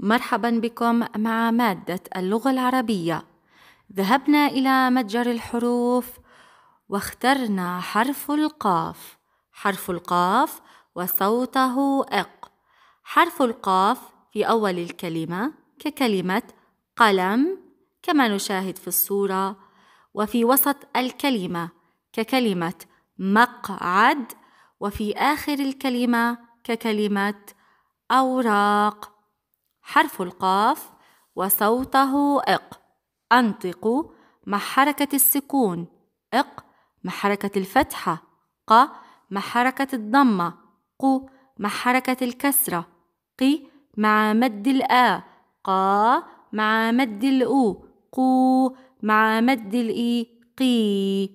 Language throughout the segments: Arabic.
مرحبا بكم مع مادة اللغة العربية. ذهبنا إلى متجر الحروف واخترنا حرف القاف. حرف القاف وصوته إق. حرف القاف في أول الكلمة ككلمة قلم كما نشاهد في الصورة وفي وسط الكلمة ككلمة مقعد وفي آخر الكلمة ككلمة أوراق حرف القاف وصوته إق أنطق مع حركة السكون إق مع حركة الفتحة ق مع حركة الضمة ق مع حركة الكسرة ق مع مد الآ قا مع مد الأو قو مع مد الإي قي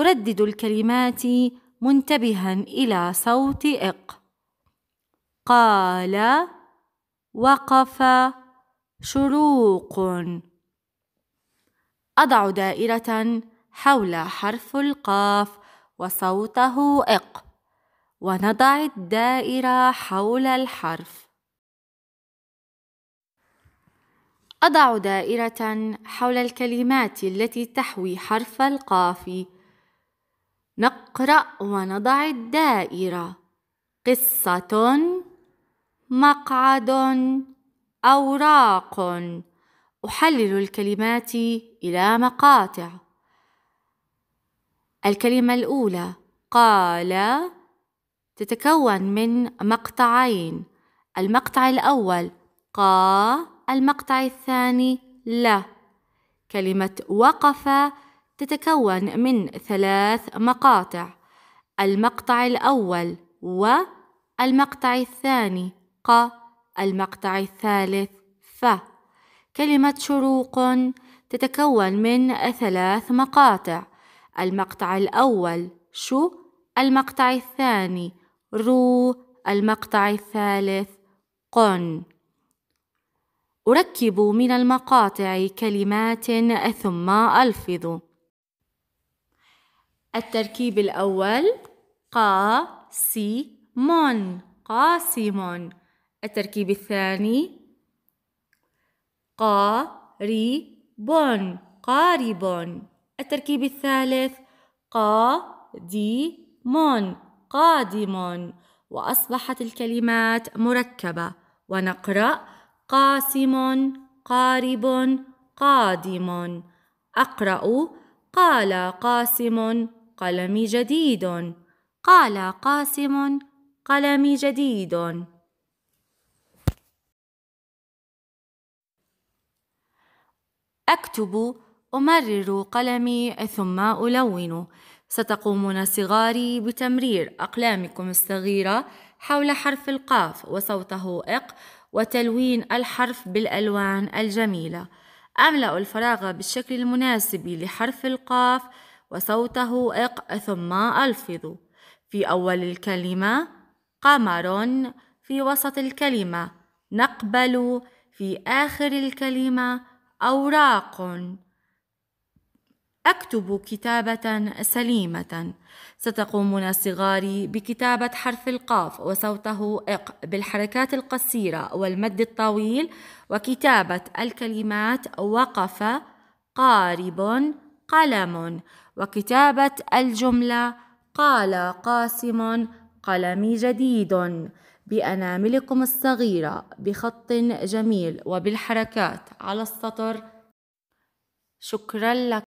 أردد الكلمات منتبها إلى صوت إق قال وقف شروق أضع دائرة حول حرف القاف وصوته إق ونضع الدائرة حول الحرف أضع دائرة حول الكلمات التي تحوي حرف القاف نقرأ ونضع الدائرة قصة مقعد اوراق احلل الكلمات الى مقاطع الكلمه الاولى قال تتكون من مقطعين المقطع الاول قا المقطع الثاني لا كلمه وقف تتكون من ثلاث مقاطع المقطع الاول و المقطع الثاني ق المقطع الثالث ف كلمة شروق تتكون من ثلاث مقاطع المقطع الأول شو المقطع الثاني رو المقطع الثالث قن أركب من المقاطع كلمات ثم ألفظ التركيب الأول قا قاسمون قاسم التركيب الثاني قارب قارب التركيب الثالث قادم قادم وأصبحت الكلمات مركبة ونقرأ قاسم قارب قادم أقرأ قال قاسم قلمي جديد قال قاسم قلمي جديد أكتب أمرر قلمي ثم ألون ستقومون صغاري بتمرير أقلامكم الصغيرة حول حرف القاف وصوته إق وتلوين الحرف بالألوان الجميلة أملأ الفراغ بالشكل المناسب لحرف القاف وصوته إق ثم ألفظ في أول الكلمة قمر في وسط الكلمة نقبل في آخر الكلمة أوراق أكتب كتابة سليمة ستقومون صغاري بكتابة حرف القاف وصوته إق بالحركات القصيرة والمد الطويل وكتابة الكلمات وقف قارب قلم وكتابة الجملة قال قاسم قلمي جديد بأناملكم الصغيرة بخط جميل وبالحركات على السطر شكرا لك